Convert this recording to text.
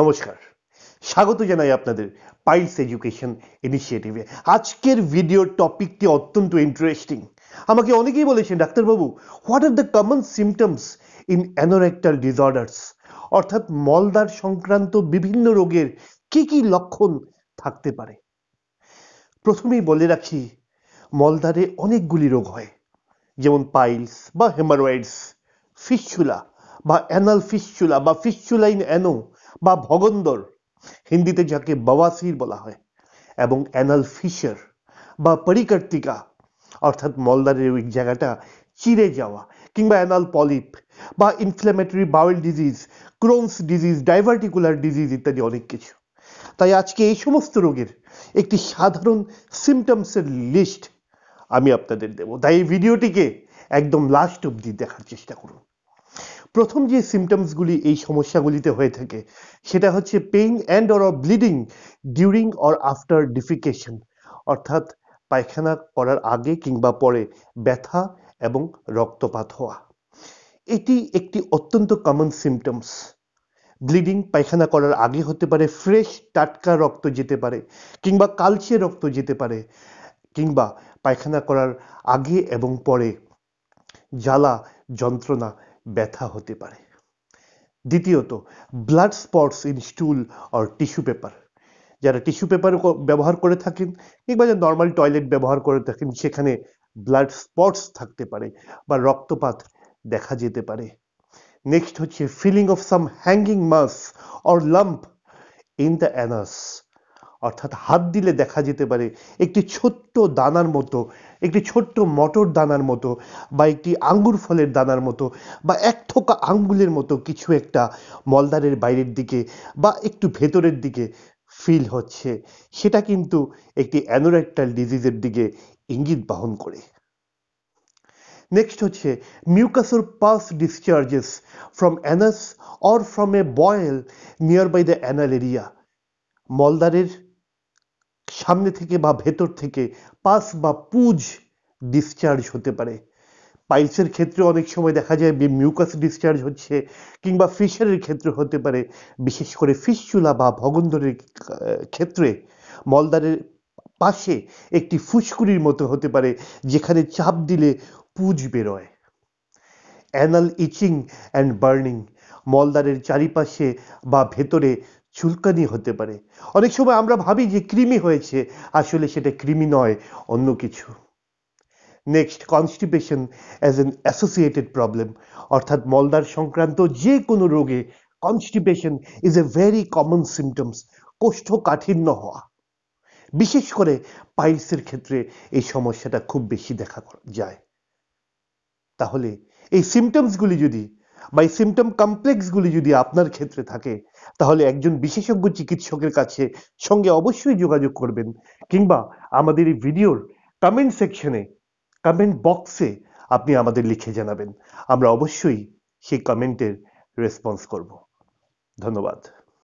নমস্কার স্বাগত জানাই আপনাদের পাইলস এডুকেশন ইনিশিয়েটিভে আজকের ভিডিওর টপিকটি অত্যন্ত ইন্টারেস্টিং আমাকে অনেকেই বলেছেন ডাক্তারবাবু what are the common symptoms in anorectal disorders অর্থাৎ মলদার সংক্রান্ত বিভিন্ন রোগের কি কি লক্ষণ থাকতে পারে প্রথমেই বলে রাখি মলদারে অনেকগুলি রোগ হয় যেমন পাইলস বা হেমারয়েডস ফিসচুলা বা অ্যানাল ফিসচুলা বা ফিসচুলাইন অ্যানো বা ভগন্দর হিন্দিতে যাকে বওয়াসির বলা হয় এবং অ্যানাল ফিশার বা পরিকর্তিকা অর্থাৎ মলদারের ওই জায়গাটা চিরে যাওয়া কিংবা অ্যানাল পলিপ বা inflammatory bowel disease Crohn's disease diverticular disease ইত্যাদি অনেক কিছু তাই আজকে এই সমস্ত রোগের একটি সাধারণ সিমটমসের লিস্ট আমি আপনাদের দেব তাই এই ভিডিওটিকে একদম লাস্ট অবধি দেখার চেষ্টা করুন প্রথম যে সিমটমসগুলি এই সমস্যাগুলিতে হয়ে থাকে সেটা হচ্ছে pain and or bleeding during or after defecation অর্থাৎ পায়খানা করার আগে কিংবা পরে ব্যথা এবং রক্তপাত হওয়া এটি একটি অত্যন্ত কমন সিমটমস ব্লিডিং পায়খানা করার আগে হতে পারে ফ্রেশ টাটকা রক্ত যেতে পারে কিংবা কালচে রক্ত যেতে পারে কিংবা পায়খানা করার আগে এবং পরে জ্বালা যন্ত্রণা ব্যথা হতে পারে দ্বিতীয়ত blood spots in stool or tissue paper যারা টিস্যু পেপার ব্যবহার করে থাকেন কিংবা যারা নর্মাল টয়লেট ব্যবহার করে থাকেন সেখানে ব্লাড স্পটস থাকতে পারে বা রক্তপাত দেখা যেতে পারে নেক্সট হচ্ছে feeling of some hanging mass or lump in the anus অর্থাৎ হাত দিলে দেখা যেতে পারে একটি ছোট্ট দানার মতো একটি ছোট্ট মটর দানার মতো বা একটি আঙ্গুর ফলের দানার মতো বা এক থোকা আঙ্গুলের মতো কিছু একটা মলদারের বাইরের দিকে বা একটু ভেতরের দিকে ফিল হচ্ছে সেটা কিন্তু একটি অ্যানোরেক্টাল ডিজিজের দিকে ইঙ্গিত বহন করে নেক্সট হচ্ছে মিউকাসের pus discharges from anus or from a boil near by the anal area মলদারের সামনে থেকে বা ভেতর থেকে পাস বা পুজ ডিসচার্জ হতে পারে পাইলসের ক্ষেত্রে অনেক সময় দেখা যায় মিউকাস ডিসচার্জ হচ্ছে কিংবা ফিশারের ক্ষেত্রে হতে পারে বিশেষ করে ফিসচুলা বা ভগন্ধরের ক্ষেত্রে মলদারের পাশে একটি ফুসকুড়ির মতো হতে পারে যেখানে চাপ দিলে পুজ বেরোয় অ্যানাল ইচিং অ্যান্ড বার্নিং মলদারের চারিপাশে বা ভেতরে চুলকানি হতে পারে অনেক সময় আমরা ভাবি যে কৃমি হয়েছে আসলে সেটা কৃমি নয় অন্য কিছু next constipation as an associated problem অর্থাৎ মলদার সংক্রান্ত যে কোনো রোগে constipation is a very common symptoms কোষ্ঠকাঠিন্য হওয়া বিশেষ করে পাইলসের ক্ষেত্রে এই সমস্যাটা খুব বেশি দেখা যায় তাহলে এই সিমটমসগুলি যদি বা এই সিমটম কমপ্লেক্সগুলি যদি আপনার ক্ষেত্রে থাকে তাহলে একজন বিশেষজ্ঞ চিকিৎসকের কাছে সঙ্গে অবশ্যই যোগাযোগ করবেন কিংবা আমাদের এই ভিডিওর কমেন্ট সেকশনে কমেন্ট বক্সে আপনি আমাদের লিখে জানাবেন আমরা অবশ্যই সেই কমেন্টের রেসপন্স করব ধন্যবাদ